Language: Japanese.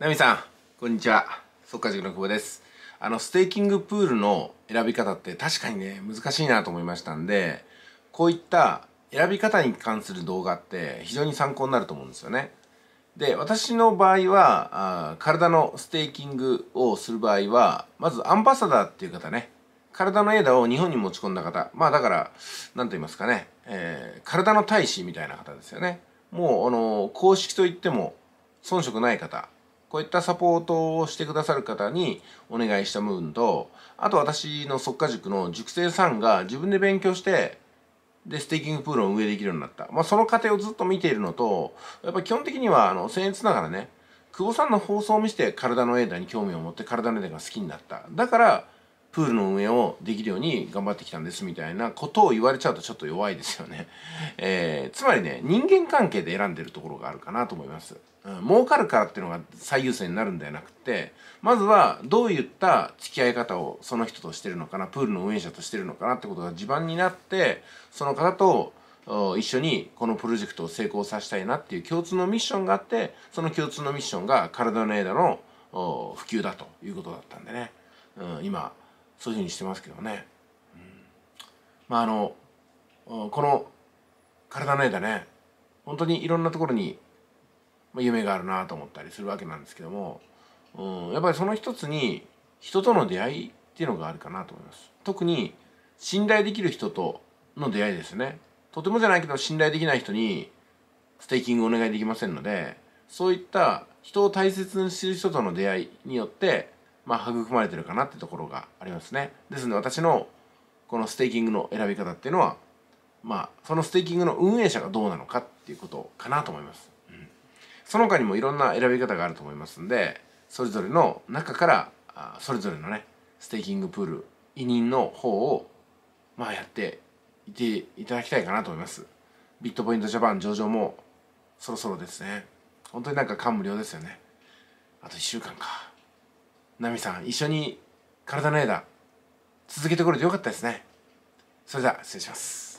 ナミさんこんにちは速稼塾の久保ですあのステーキングプールの選び方って確かにね難しいなと思いましたんでこういった選び方に関する動画って非常に参考になると思うんですよねで私の場合はあ体のステーキングをする場合はまずアンバサダーっていう方ね体の枝を日本に持ち込んだ方まあだから何と言いますかね、えー、体の大使みたいな方ですよねもうあの公式といっても遜色ない方こういったサポートをしてくださる方にお願いした分と、あと私の即家塾の塾生さんが自分で勉強して、で、ステーキングプールを運営できるようになった。まあ、その過程をずっと見ているのと、やっぱ基本的には、あの、僭越ながらね、久保さんの放送を見せて体のエーダに興味を持って体のエーダが好きになった。だから、プールの運営をできるように頑張ってきたんですみたいなことを言われちゃうとちょっと弱いですよね。えー、つまりね、人間関係で選んでるところがあるかなと思います。うん、儲かるからっていうのが最優先になるんではなくて、まずはどういった付き合い方をその人としてるのかな、プールの運営者としてるのかなってことが地盤になって、その方と一緒にこのプロジェクトを成功させたいなっていう共通のミッションがあって、その共通のミッションが体の枝の普及だということだったんでね。うん、今うにしてますけどね、うん、まああのこの体の枝ね本当にいろんなところに夢があるなと思ったりするわけなんですけども、うん、やっぱりその一つに人との出会いっていうのがあるかなと思います特に信頼できる人との出会いですねとてもじゃないけど信頼できない人にステーキングお願いできませんのでそういった人を大切にする人との出会いによってまあ、育まれてるかなってところがありますね。ですので私のこのステーキングの選び方っていうのは、まあ、そのステーキングの運営者がどうなのかっていうことかなと思います。うん、その他にもいろんな選び方があると思いますんで、それぞれの中から、それぞれのね、ステーキングプール、委任の方を、まあ、やっていていただきたいかなと思います。ビットポイントジャパン上場もそろそろですね。本当になんか感無量ですよね。あと1週間か。奈美さん一緒に体の枝続けてこれてよかったですねそれでは失礼します